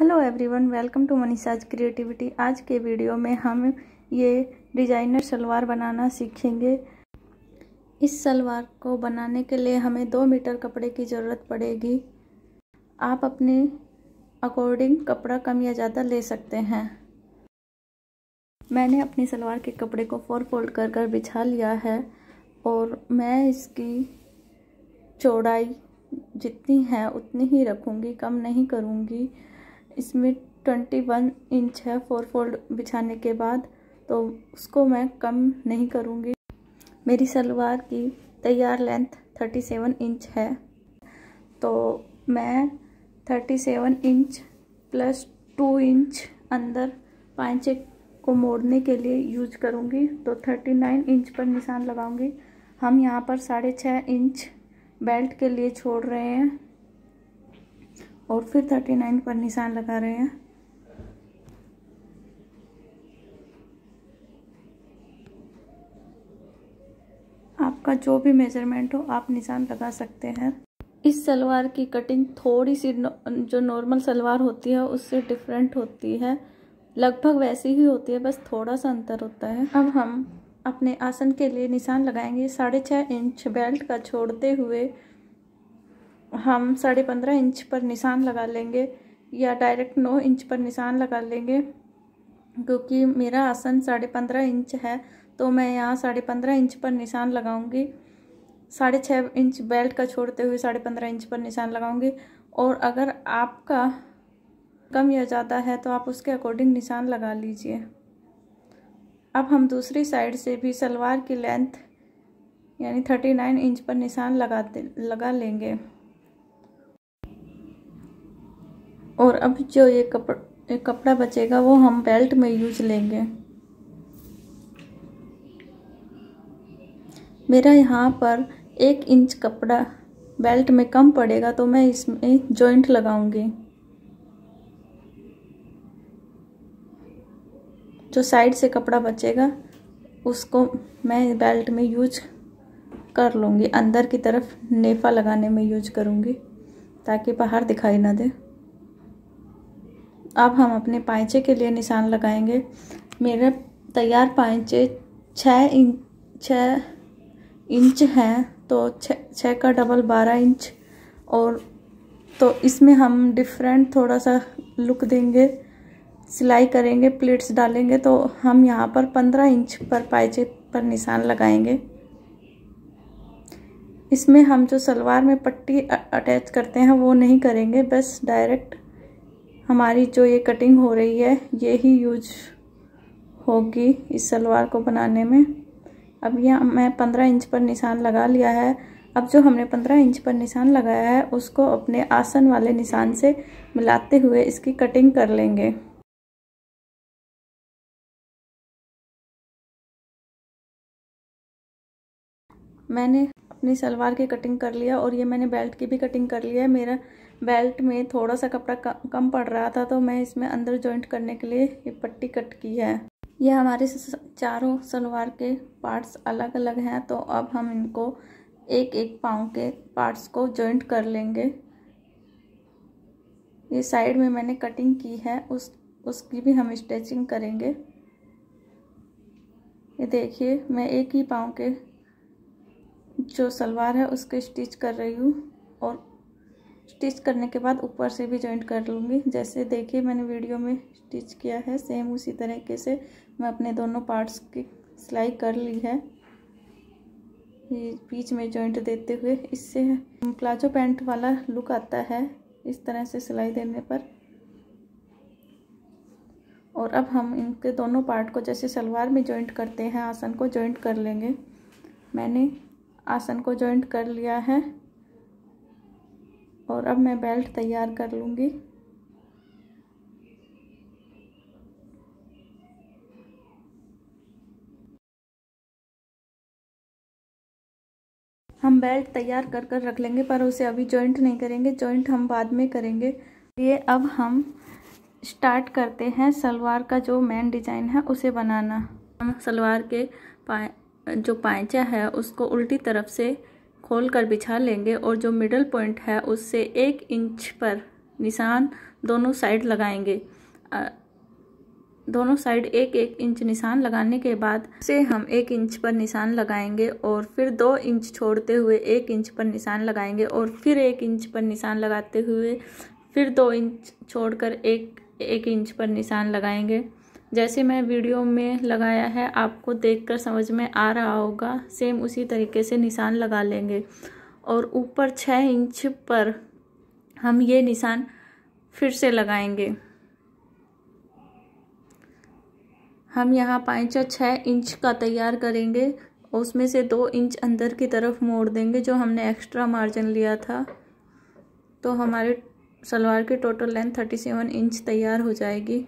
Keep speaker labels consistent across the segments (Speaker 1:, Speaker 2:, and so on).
Speaker 1: hello everyone welcome to Manisha's creativity आज के video में हम ये डिजाइनर शलवार बनाना सीखेंगे इस शलवार को बनाने के लिए हमें दो मीटर कपड़े की ज़रूरत पड़ेगी आप अपने अकॉर्डिंग कपड़ा कम या ज़्यादा ले सकते हैं मैंने अपनी सलवार के कपड़े को फोर फोल्ड कर कर बिछा लिया है और मैं इसकी चौड़ाई जितनी है उतनी ही रखूँगी कम नहीं करूँगी इसमें ट्वेंटी वन इंच है फोर फोल्ड बिछाने के बाद तो उसको मैं कम नहीं करूँगी मेरी सलवार की तैयार लेंथ थर्टी सेवन इंच है तो मैं thirty seven inch plus two inch अंदर पाँच को मोड़ने के लिए यूज करूँगी तो थर्टी नाइन इंच पर निशान लगाऊँगी हम यहाँ पर साढ़े छः इंच बेल्ट के लिए छोड़ रहे हैं और फिर थर्टी नाइन पर निशान लगा रहे हैं आपका जो भी मेजरमेंट हो आप निशान लगा सकते हैं इस सलवार की कटिंग थोड़ी सी जो नॉर्मल सलवार होती है उससे डिफरेंट होती है लगभग वैसी ही होती है बस थोड़ा सा अंतर होता है अब हम अपने आसन के लिए निशान लगाएंगे साढ़े छः इंच बेल्ट का छोड़ते हुए हम साढ़े पंद्रह इंच पर निशान लगा लेंगे या डायरेक्ट नौ इंच पर निशान लगा लेंगे क्योंकि मेरा आसन साढ़े पंद्रह इंच है तो मैं यहाँ साढ़े पंद्रह इंच पर निशान लगाऊंगी साढ़े छः इंच बेल्ट का छोड़ते हुए साढ़े पंद्रह इंच पर निशान लगाऊंगी और अगर आपका कम या ज़्यादा है तो आप उसके अकॉर्डिंग निशान लगा लीजिए अब हम दूसरी साइड से भी सलवार की लेंथ यानी थर्टी नाइन इंच पर निशान लगा लगा लेंगे और अब जो ये कपड़ ये कपड़ा बचेगा वो हम बेल्ट में यूज लेंगे मेरा यहाँ पर एक इंच कपड़ा बेल्ट में कम पड़ेगा तो मैं इसमें जॉइंट लगाऊंगी जो साइड से कपड़ा बचेगा उसको मैं बेल्ट में यूज कर लूँगी अंदर की तरफ नेफा लगाने में यूज करूँगी ताकि बाहर दिखाई ना दे अब हम अपने पाइचे के लिए निशान लगाएंगे मेरे तैयार पाइचे छः इंच छ इंच हैं तो छः का डबल बारह इंच और तो इसमें हम डिफरेंट थोड़ा सा लुक देंगे सिलाई करेंगे प्लेट्स डालेंगे तो हम यहाँ पर पंद्रह इंच पर पाइचे पर निशान लगाएंगे इसमें हम जो सलवार में पट्टी अटैच करते हैं वो नहीं करेंगे बस डायरेक्ट हमारी जो ये कटिंग हो रही है ये ही यूज होगी इस सलवार को बनाने में अब यह मैं पंद्रह इंच पर निशान लगा लिया है अब जो हमने पंद्रह इंच पर निशान लगाया है उसको अपने आसन वाले निशान से मिलाते हुए इसकी कटिंग कर लेंगे मैंने अपनी सलवार की कटिंग कर लिया और ये मैंने बेल्ट की भी कटिंग कर लिया है मेरा बेल्ट में थोड़ा सा कपड़ा कम पड़ रहा था तो मैं इसमें अंदर जॉइंट करने के लिए ये पट्टी कट की है ये हमारे चारों सलवार के पार्ट्स अलग अलग हैं तो अब हम इनको एक एक पाँव के पार्ट्स को जॉइंट कर लेंगे ये साइड में मैंने कटिंग की है उस उसकी भी हम स्टिचिंग करेंगे ये देखिए मैं एक ही पाँव के जो सलवार है उसके स्टिच कर रही हूँ स्टिच करने के बाद ऊपर से भी जॉइंट कर लूँगी जैसे देखिए मैंने वीडियो में स्टिच किया है सेम उसी तरीके से मैं अपने दोनों पार्ट्स की सिलाई कर ली है बीच में जॉइंट देते हुए इससे प्लाजो पैंट वाला लुक आता है इस तरह से सिलाई देने पर और अब हम इनके दोनों पार्ट को जैसे सलवार में जॉइंट करते हैं आसन को जॉइंट कर लेंगे मैंने आसन को जॉइंट कर लिया है और अब मैं बेल्ट तैयार कर लूँगी हम बेल्ट तैयार कर कर रख लेंगे पर उसे अभी जॉइंट नहीं करेंगे जॉइंट हम बाद में करेंगे ये अब हम स्टार्ट करते हैं सलवार का जो मेन डिज़ाइन है उसे बनाना हम सलवार के पाए जो पाइचा है उसको उल्टी तरफ से खोल कर बिछा लेंगे और जो मिडल पॉइंट है उससे एक इंच पर निशान दोनों साइड लगाएंगे दोनों साइड एक एक इंच निशान लगाने के बाद से हम एक इंच पर निशान लगाएंगे और फिर दो इंच छोड़ते हुए एक इंच पर निशान लगाएंगे और फिर एक इंच पर निशान लगाते हुए फिर दो इंच छोड़कर एक एक इंच पर निशान लगाएंगे जैसे मैं वीडियो में लगाया है आपको देखकर समझ में आ रहा होगा सेम उसी तरीके से निशान लगा लेंगे और ऊपर छः इंच पर हम ये निशान फिर से लगाएंगे हम यहाँ पाँच या छः इंच का तैयार करेंगे और उसमें से दो इंच अंदर की तरफ मोड़ देंगे जो हमने एक्स्ट्रा मार्जिन लिया था तो हमारे सलवार की total length thirty seven inch तैयार हो जाएगी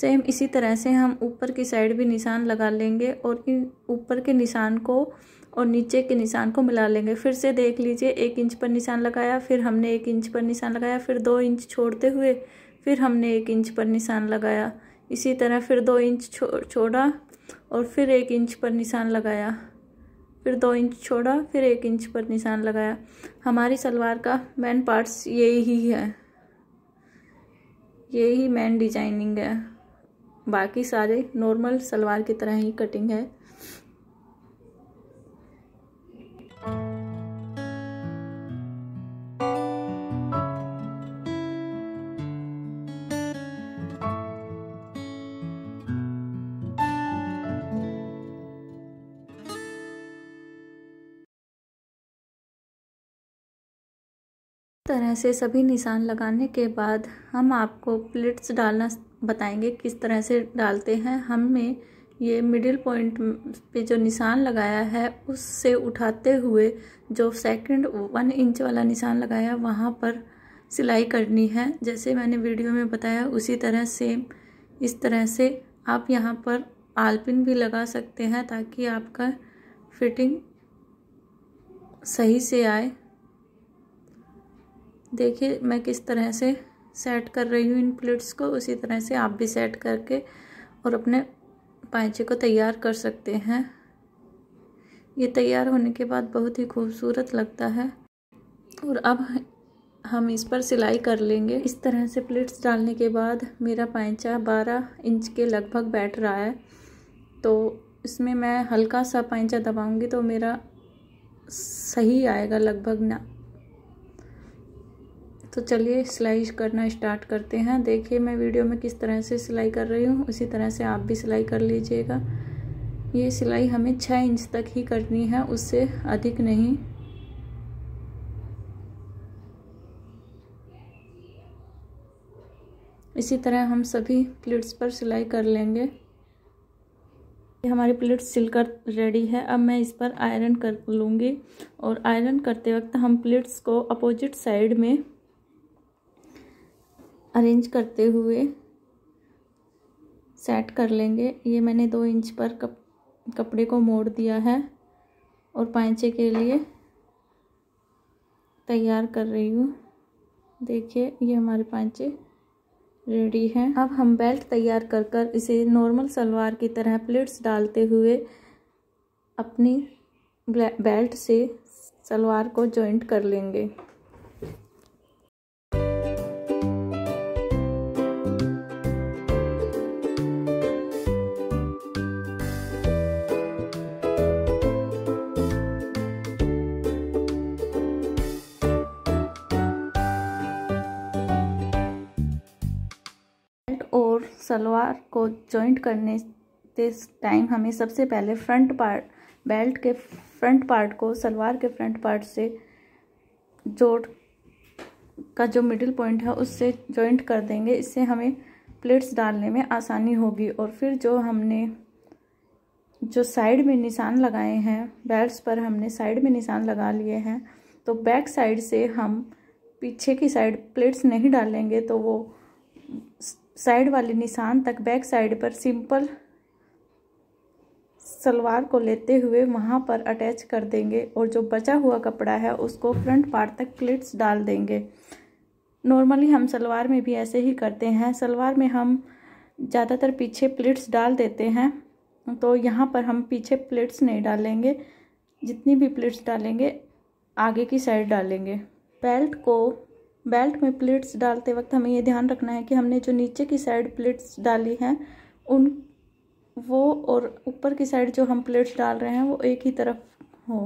Speaker 1: सेम इसी तरह से हम ऊपर की साइड भी निशान लगा लेंगे और इन ऊपर के निशान को और नीचे के निशान को मिला लेंगे फिर से देख लीजिए एक इंच पर निशान लगाया फिर हमने एक इंच पर निशान लगाया फिर दो इंच छोड़ते हुए फिर हमने एक इंच पर निशान लगाया इसी तरह फिर दो इंच छो, छोड़ा और फिर एक इंच पर निशान लगाया फिर दो इंच छोड़ा फिर एक इंच पर निशान लगाया हमारी सलवार का मेन पार्ट्स यही है यही मेन डिजाइनिंग है बाकी सारे नॉर्मल सलवार की तरह ही कटिंग है तरह से सभी निशान लगाने के बाद हम आपको प्लेट्स डालना बताएंगे किस तरह से डालते हैं हमें ये मिडिल पॉइंट पे जो निशान लगाया है उससे उठाते हुए जो सेकंड वन इंच वाला निशान लगाया वहाँ पर सिलाई करनी है जैसे मैंने वीडियो में बताया उसी तरह सेम इस तरह से आप यहाँ पर आलपिन भी लगा सकते हैं ताकि आपका फिटिंग सही से आए देखिए मैं किस तरह से सेट कर रही हूँ इन प्लेट्स को उसी तरह से आप भी सेट करके और अपने पाइचे को तैयार कर सकते हैं ये तैयार होने के बाद बहुत ही खूबसूरत लगता है और अब हम इस पर सिलाई कर लेंगे इस तरह से प्लेट्स डालने के बाद मेरा पैंचा 12 इंच के लगभग बैठ रहा है तो इसमें मैं हल्का सा पैंचा दबाऊंगी तो मेरा सही आएगा लगभग ना तो चलिए सिलाई करना स्टार्ट करते हैं देखिए मैं वीडियो में किस तरह से सिलाई कर रही हूँ उसी तरह से आप भी सिलाई कर लीजिएगा ये सिलाई हमें छः इंच तक ही करनी है उससे अधिक नहीं इसी तरह हम सभी प्लेट्स पर सिलाई कर लेंगे हमारी प्लेट सिलकर रेडी है अब मैं इस पर आयरन कर लूँगी और आयरन करते वक्त हम प्लेट्स को अपोजिट साइड में अरेंज करते हुए सेट कर लेंगे ये मैंने दो इंच पर कप कपड़े को मोड़ दिया है और पैंचे के लिए तैयार कर रही हूँ देखिए ये हमारे पैंचे रेडी हैं अब हम बेल्ट तैयार कर कर इसे नॉर्मल सलवार की तरह प्लेट्स डालते हुए अपनी बेल्ट से सलवार को जॉइंट कर लेंगे सलवार को जॉइंट करने टाइम हमें सबसे पहले फ्रंट पार्ट बेल्ट के फ्रंट पार्ट को सलवार के फ्रंट पार्ट से जोड़ का जो मिडिल पॉइंट है उससे जॉइंट कर देंगे इससे हमें प्लेट्स डालने में आसानी होगी और फिर जो हमने जो साइड में निशान लगाए हैं बेल्ट्स पर हमने साइड में निशान लगा लिए हैं तो बैक साइड से हम पीछे की साइड प्लेट्स नहीं डालेंगे तो वो साइड वाले निशान तक बैक साइड पर सिंपल सलवार को लेते हुए वहाँ पर अटैच कर देंगे और जो बचा हुआ कपड़ा है उसको फ्रंट पार्ट तक प्लेट्स डाल देंगे नॉर्मली हम सलवार में भी ऐसे ही करते हैं सलवार में हम ज़्यादातर पीछे प्लेट्स डाल देते हैं तो यहाँ पर हम पीछे प्लेट्स नहीं डालेंगे जितनी भी प्लेट्स डालेंगे आगे की साइड डालेंगे बेल्ट को बेल्ट में प्लेट्स डालते वक्त हमें ये ध्यान रखना है कि हमने जो नीचे की साइड प्लेट्स डाली हैं उन वो और ऊपर की साइड जो हम प्लेट्स डाल रहे हैं वो एक ही तरफ हो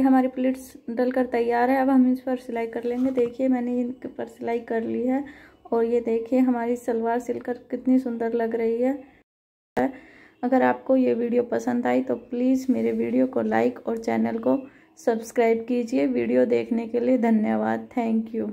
Speaker 1: ये हमारी प्लेट्स डलकर तैयार है अब हम इस पर सिलाई कर लेंगे देखिए मैंने इन पर सिलाई कर ली है और ये देखिए हमारी सलवार सिलकर कितनी सुंदर लग रही है अगर आपको ये वीडियो पसंद आई तो प्लीज़ मेरे वीडियो को लाइक और चैनल को सब्सक्राइब कीजिए वीडियो देखने के लिए धन्यवाद थैंक यू